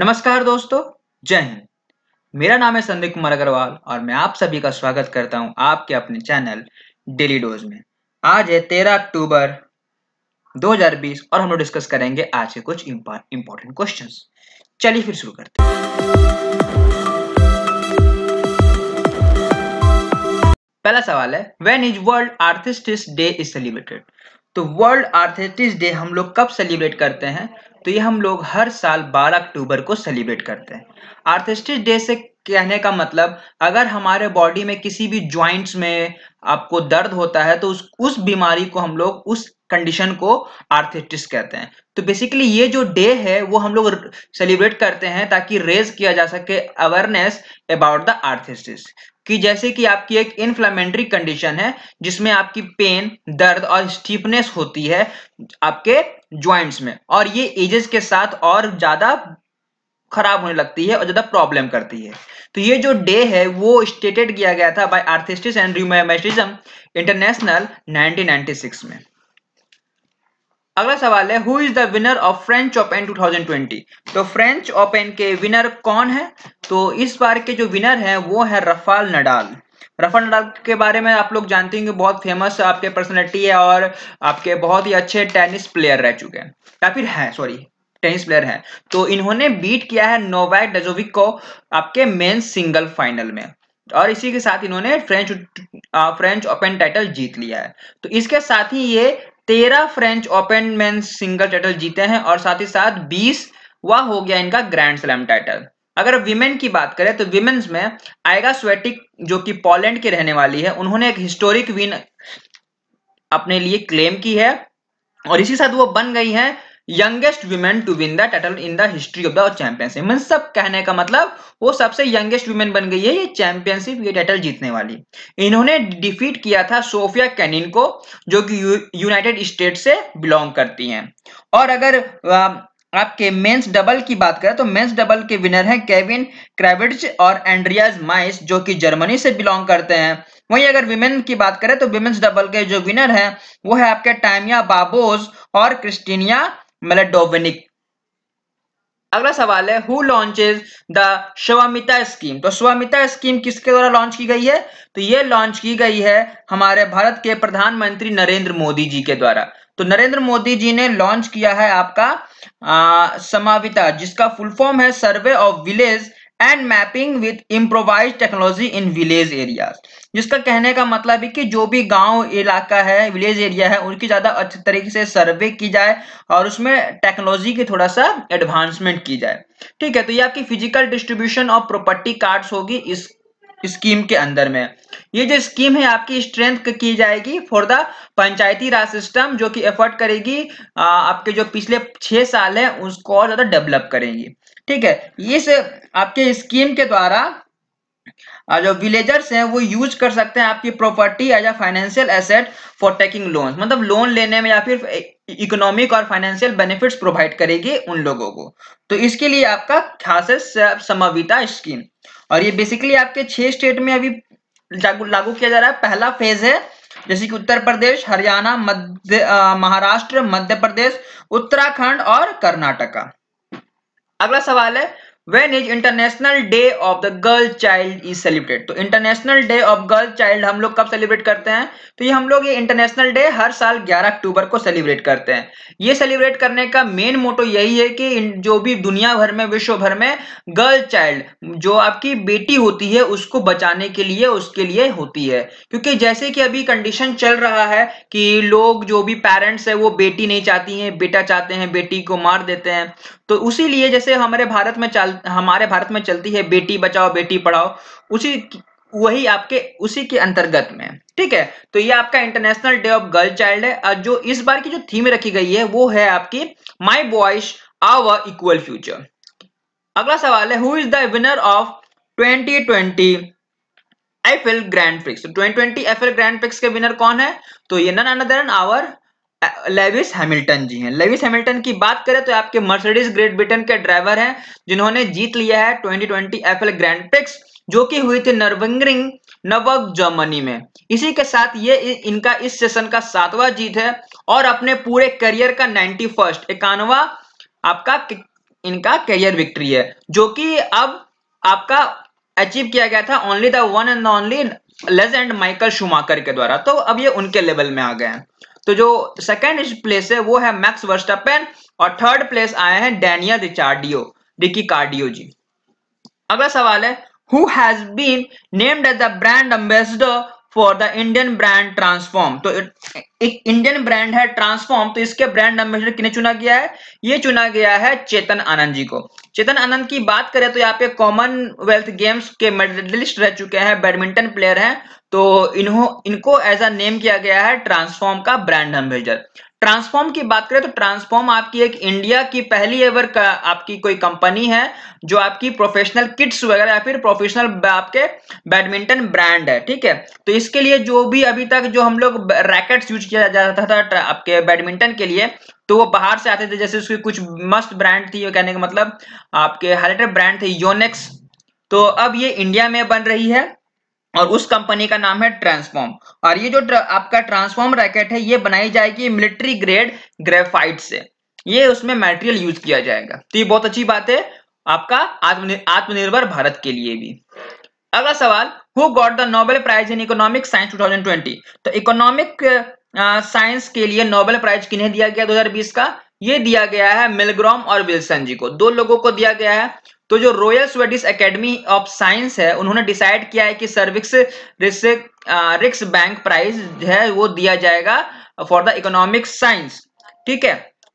नमस्कार दोस्तों जय हिंद मेरा नाम है संदीप कुमार अग्रवाल और मैं आप सभी का स्वागत करता हूं आपके अपने चैनल डेली डोज में आज है 13 अक्टूबर 2020 और हम लोग डिस्कस करेंगे आज के कुछ इंपॉर्टेंट क्वेश्चंस चलिए फिर शुरू करते हैं पहला सवाल है when is world arthritis day is celebrated तो वर्ल्ड आर्थिस्ट डे हम लोग कब सेलिब्रेट करते हैं तो ये हम लोग हर साल 12 अक्टूबर को सेलिब्रेट करते हैं आर्थिस्टिस डे से कहने का मतलब अगर हमारे बॉडी में किसी भी ज्वाइंट्स में आपको दर्द होता है तो उस उस बीमारी को हम लोग उस कंडीशन को आर्थिस्टिस कहते हैं तो बेसिकली ये जो डे है वो हम लोग सेलिब्रेट करते हैं ताकि रेज किया जा सके अवेयरनेस अबाउट द आर्थिस्टिस कि जैसे कि आपकी एक इन्फ्लामेंट्री कंडीशन है जिसमें आपकी पेन दर्द और स्टीफनेस होती है आपके ज्वाइंट्स में और ये एजेस के साथ और ज्यादा खराब होने लगती है और ज्यादा प्रॉब्लम करती है तो ये जो डे है वो स्टेटेड किया गया था by arthritis and rheumatism international 1996 में अगला सवाल है who is the winner of French Open 2020 तो फ्रेंच ओपन के विनर कौन है तो इस बार के जो विनर है वो है रफाल नडाल रफाल नडाल के बारे में आप लोग जानते होंगे बहुत फेमस आपके पर्सनैलिटी है और आपके बहुत ही अच्छे टेनिस प्लेयर रह चुके हैं या फिर है सॉरी टेनिस प्लेयर हैं तो इन्होंने बीट किया है नोवा डेजोविक को आपके मेन सिंगल फाइनल में और इसी के साथ इन्होंने फ्रेंच फ्रेंच ओपन टाइटल जीत लिया है तो इसके साथ ही ये तेरह French Open men single title जीते हैं और साथ ही साथ बीस वह हो गया इनका ग्रैंड स्लैम टाइटल अगर विमेन की बात करें तो विमेन्स में आएगा स्वेटिक जो कि पोलैंड की रहने वाली है उन्होंने एक हिस्टोरिक विन अपने लिए क्लेम की है और इसी साथ वो बन गई हैं youngest women to win the title in the history of the championship mean सब कहने का मतलब वो सबसे यंगेस्ट वुमेन बन गई है ये चैंपियनशिप ये टाइटल जीतने वाली इन्होंने डिफीट किया था सोफिया कैनिन को जो कि यूनाइटेड स्टेट से बिलोंग करती हैं और अगर आ, आपके मेंस डबल की बात करें तो मेंस डबल के विनर हैं केविन क्रेविट्स और एंड्रियाज माइस जो कि जर्मनी से बिलोंग करते हैं वहीं अगर विमेन की बात करें तो विमेन्स डबल के जो विनर हैं वो है आपके टाइमिया बाबोज और क्रिस्टीनिया मेलाडोवेनिक अगला सवाल है who launches the Swamitva scheme तो स्वामिता स्कीम किसके द्वारा लॉन्च की गई है तो यह लॉन्च की गई है हमारे भारत के प्रधानमंत्री नरेंद्र मोदी जी के द्वारा तो नरेंद्र मोदी जी ने लॉन्च किया है आपका समाविता जिसका फुल फॉर्म है survey of village and mapping with improvised technology in village area जिसका कहने का मतलब है कि जो भी गांव इलाका है विलेज एरिया है उनकी ज़्यादा अच्छे तरीके से सर्वे की जाए और उसमें टेक्नोलॉजी की थोड़ा सा एडवांसमेंट की जाए ठीक है तो ये आपकी physical distribution of property cards होगी इस स्कीम के अंदर में ये जो स्कीम है आपकी स्ट्रेंथ की जाएगी for the panchayati raj system जो कि एफर्ट करेगी आपके जो पिछले छह साल है उसको और ज़्यादा डेवलप करेगी ठीक है इस आपके स्कीम के द्वारा जो विलेजर्स हैं वो यूज कर सकते हैं आपकी property as a financial asset for taking loan मतलब लोन लेने में या फिर इकोनॉमिक और फाइनेंशियल बेनिफिट्स प्रोवाइड करेगी उन लोगों को तो इसके लिए आपका खास समाविता स्कीम और ये बेसिकली आपके छह स्टेट में अभी लागू किया जा रहा है पहला फेज है जैसे कि उत्तर प्रदेश हरियाणा मध्य महाराष्ट्र मध्य प्रदेश उत्तराखंड और कर्नाटका अगला सवाल है when is international day of the girl child is celebrate तो international day of girl child हम लोग कब सेलिब्रेट करते हैं तो ये हम लोग ये इंटरनेशनल डे हर साल 11 अक्टूबर को सेलिब्रेट करते हैं ये सेलिब्रेट करने का मेन मोटो यही है कि जो भी दुनिया भर में विश्व भर में गर्ल चाइल्ड जो आपकी बेटी होती है उसको बचाने के लिए उसके लिए होती है क्योंकि जैसे कि अभी कंडीशन चल रहा है कि लोग जो भी पेरेंट्स है वो बेटी नहीं चाहती हैं बेटा चाहते हैं बेटी को मार देते हैं तो उसी लिए जैसे हमारे भारत में चल हमारे भारत में चलती है बेटी बचाओ बेटी पढ़ाओ उसी वही आपके उसी के अंतर्गत में ठीक है तो ये आपका international day of girl child है और जो इस बार की जो थीम रखी गई है वो है आपकी my voice our equal future अगला सवाल है who is the winner of 2020 Eifel grand prix Eifel grand prix के विनर कौन है तो ये none other our Lewis Hamilton ji हैं लेविस हैमिल्टन की बात करें तो आपके मर्सिडीज ग्रेट ब्रिटेन के ड्राइवर हैं जिन्होंने जीत लिया है 2020 एफएल ग्रैंड प्रिक्स जो कि हुई थी नर्विंगरिंग नवक जर्मनी में इसी के साथ ये इनका इस सेशन का सातवां जीत है और अपने पूरे करियर का नाइन्टी फर्स्ट इक्यानवा आपका इनका करियर विक्ट्री है जो कि अब आपका अचीव किया गया था only the one and only legend Michael Schumacher के द्वारा तो अब ये उनके लेवल में आ गए हैं तो जो सेकंड प्लेस है वो है मैक्स वर्स्टापेन और थर्ड प्लेस आए हैं Daniel Ricciardo Ricciardo ji अगला सवाल है who has been named as the brand ambassador for the Indian brand transform तो एक इंडियन ब्रांड है ट्रांसफॉर्म तो इसके ब्रांड एम्बेसडर किने चुना गया है ये चुना गया है चेतन आनंद जी को चेतन आनंद की बात करें तो यहाँ पे कॉमनवेल्थ गेम्स के मेडलिस्ट रह चुके हैं बैडमिंटन प्लेयर हैं तो इन्हों इनको एज अ नेम किया गया है ट्रांसफॉर्म का ब्रांड एम्बेजर ट्रांसफॉर्म की बात करें तो ट्रांसफॉर्म आपकी एक इंडिया की पहली एवर का आपकी कोई कंपनी है जो आपकी प्रोफेशनल किट्स वगैरह या फिर प्रोफेशनल आपके बैडमिंटन ब्रांड है ठीक है तो इसके लिए जो भी अभी तक जो हम लोग रैकेट्स यूज किया जाता था आपके बैडमिंटन के लिए तो वो बाहर से आते थे जैसे उसकी कुछ मस्त ब्रांड थी कहने का मतलब आपके हरेटर ब्रांड थे योनेक्स तो अब ये इंडिया में बन रही है और उस कंपनी का नाम है ट्रांसफॉर्म और ये जो ट्र, आपका ट्रांसफॉर्म रैकेट है ये बनाई जाएगी मिलिट्री ग्रेड ग्रेफाइट से ये उसमें मटेरियल यूज किया जाएगा तो ये बहुत अच्छी बात है आपका आत्मनिर्भर भारत के लिए भी अगला सवाल who got the Nobel prize in economic science 2020 तो इकोनॉमिक साइंस के लिए नोबेल प्राइज किन्हें दिया गया 2020 का ये दिया गया है मिलग्रॉम और विल्सन जी को दो लोगों को दिया गया है तो जो royal Swedish academy of science है उन्होंने डिसाइड किया है कि सर्विक्स रिक्स, रिक्स बैंक प्राइज है वो दिया जाएगा फॉर द इकोनॉमिक साइंस ठीक है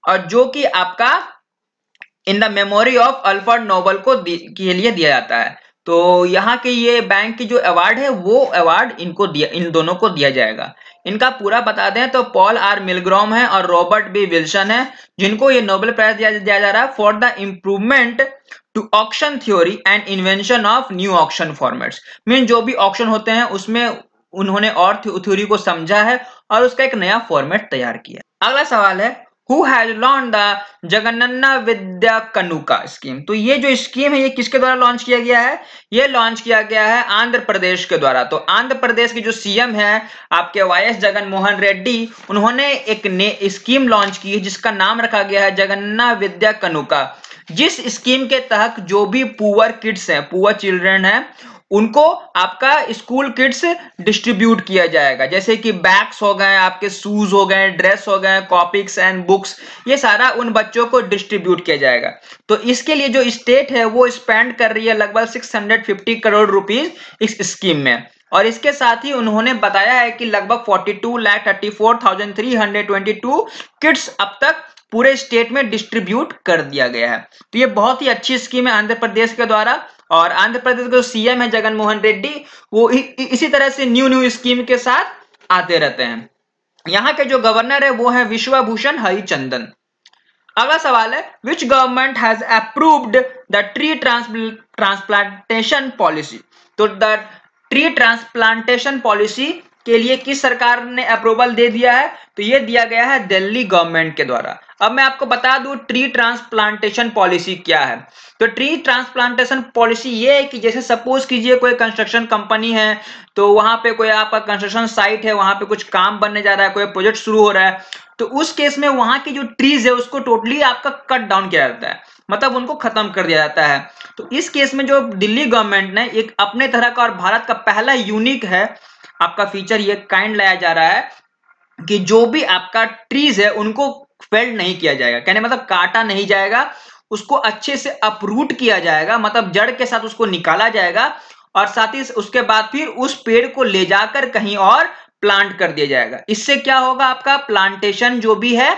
और जो कि आपका in the memory of Alfred Nobel को के लिए दिया जाता है तो यहाँ के ये बैंक की जो अवार्ड है वो अवार्ड इनको दिया इन दोनों को दिया जाएगा इनका पूरा बता दें तो पॉल आर मिलग्रोम है और रॉबर्ट बी विल्सन है जिनको ये नोबेल प्राइज दिया जा रहा है for the improvement to auction theory and invention of new auction formats mean जो भी ऑक्शन होते हैं उसमें उन्होंने और थ्योरी को समझा है और उसका एक नया फॉर्मेट तैयार किया अगला सवाल है who has launch the Jagananna Vidya Kanuka scheme तो ये जो स्कीम है ये किसके द्वारा लॉन्च किया गया है ये लॉन्च किया गया है आंध्र प्रदेश के द्वारा तो आंध्र प्रदेश के जो सीएम है आपके वाई एस जगन मोहन रेड्डी उन्होंने एक ने स्कीम लॉन्च की है जिसका नाम रखा गया है जगन्ना विद्या कनुका जिस स्कीम के तहत जो भी पुअर किड्स हैं पुअर चिल्ड्रन हैं उनको आपका स्कूल किड्स डिस्ट्रीब्यूट किया जाएगा जैसे कि बैग्स हो गए आपके शूज हो गए ड्रेस हो गए कॉपिक्स एंड बुक्स ये सारा उन बच्चों को डिस्ट्रीब्यूट किया जाएगा तो इसके लिए जो स्टेट है वो स्पेंड कर रही है लगभग 650 करोड़ रुपीज इस स्कीम में और इसके साथ ही उन्होंने बताया है कि लगभग two lakh thirty four thousand three hundred twenty two kids अब तक पूरे स्टेट में डिस्ट्रीब्यूट कर दिया गया है तो ये बहुत ही अच्छी स्कीम है आंध्र प्रदेश के द्वारा और आंध्र प्रदेश का जो सीएम है जगनमोहन रेड्डी वो इसी तरह से न्यू न्यू स्कीम के साथ आते रहते हैं यहाँ के जो गवर्नर है वो है विश्वभूषण हरिचंदन अगला सवाल है which government has approved the tree transplantation policy तो द ट्री ट्रांसप्लांटेशन पॉलिसी के लिए किस सरकार ने अप्रूवल दे दिया है तो यह दिया गया है दिल्ली गवर्नमेंट के द्वारा अब मैं आपको बता दू ट्री ट्रांसप्लांटेशन पॉलिसी क्या है तो ट्री ट्रांसप्लांटेशन पॉलिसी ये है कि जैसे सपोज कीजिए कोई कंस्ट्रक्शन कंपनी है तो वहां पे कोई आपका कंस्ट्रक्शन साइट है वहां पे कुछ काम बनने जा रहा है कोई प्रोजेक्ट शुरू हो रहा है तो उस केस में वहां की जो ट्रीज है उसको टोटली आपका कट डाउन किया जाता है मतलब उनको खत्म कर दिया जाता है तो इस केस में जो दिल्ली गवर्नमेंट ने एक अपने तरह का और भारत का पहला यूनिक है आपका फीचर ये काइंड लाया जा रहा है कि जो भी आपका ट्रीज है उनको फेल्ड नहीं किया जाएगा कहने मतलब काटा नहीं जाएगा उसको अच्छे से अपरूट किया जाएगा मतलब जड़ के साथ उसको निकाला जाएगा और साथ ही उसके बाद फिर उस पेड़ को ले जाकर कहीं और प्लांट कर दिया जाएगा इससे क्या होगा आपका प्लांटेशन जो भी है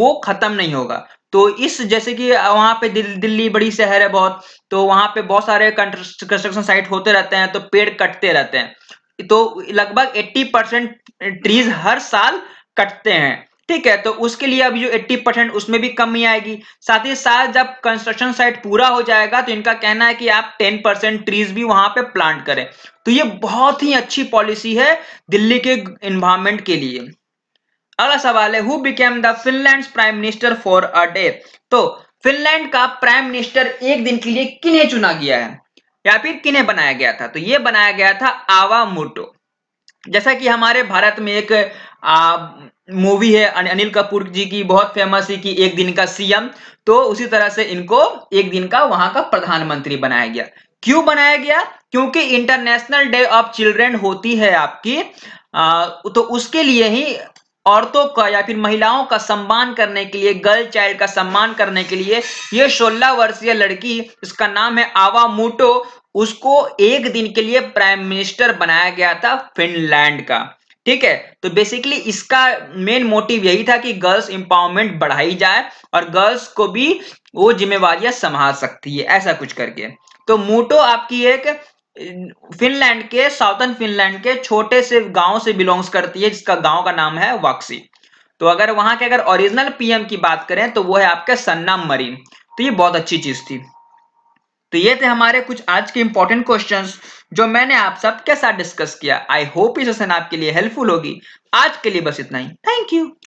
वो खत्म नहीं होगा तो इस जैसे कि वहां पे दिल, दिल्ली बड़ी शहर है बहुत तो वहां पे बहुत सारे कंस्ट्रक्शन साइट होते रहते हैं तो पेड़ कटते रहते हैं तो लगभग 80 परसेंट ट्रीज हर साल कटते हैं ठीक है तो उसके लिए अभी जो 80 परसेंट उसमें भी कमी आएगी साथ ही साथ जब कंस्ट्रक्शन साइट पूरा हो जाएगा तो इनका कहना है कि आप 10 परसेंट ट्रीज भी वहां पे प्लांट करें तो ये बहुत ही अच्छी पॉलिसी है दिल्ली के इन्वायरमेंट के लिए अगला सवाल है who became the Finland prime minister for a day तो फिनलैंड का प्राइम मिनिस्टर एक दिन के लिए किन्हें चुना गया है या फिर किन्हें बनाया गया था तो ये बनाया गया था आवा मोटो जैसा कि हमारे भारत में एक मूवी है अनिल कपूर जी की बहुत फेमस है कि एक दिन का सीएम तो उसी तरह से इनको एक दिन का वहां का प्रधानमंत्री बनाया गया क्यों बनाया गया क्योंकि इंटरनेशनल डे ऑफ चिल्ड्रेन होती है आपकी आ, तो उसके लिए ही औरतों का या फिर महिलाओं का सम्मान करने के लिए गर्ल चाइल्ड का सम्मान करने के लिए ये 16 वर्षीय लड़की इसका नाम है आवा मोटो उसको एक दिन के लिए प्राइम मिनिस्टर बनाया गया था फिनलैंड का ठीक है तो बेसिकली इसका मेन मोटिव यही था कि गर्ल्स एम्पावरमेंट बढ़ाई जाए और गर्ल्स को भी वो जिम्मेवारियां संभाल सकती है ऐसा कुछ करके तो मोटो आपकी एक फिनलैंड के साउथर्न फिनलैंड के छोटे से गांव से बिलोंग्स करती है जिसका गांव का नाम है वाक्सी तो अगर वहां के अगर ओरिजिनल पीएम की बात करें तो वो है आपके सन्ना मरीन तो ये बहुत अच्छी चीज थी तो ये थे हमारे कुछ आज के इंपॉर्टेंट क्वेश्चन जो मैंने आप सबके साथ डिस्कस किया आई होप ये सेशन आपके लिए हेल्पफुल होगी आज के लिए बस इतना ही थैंक यू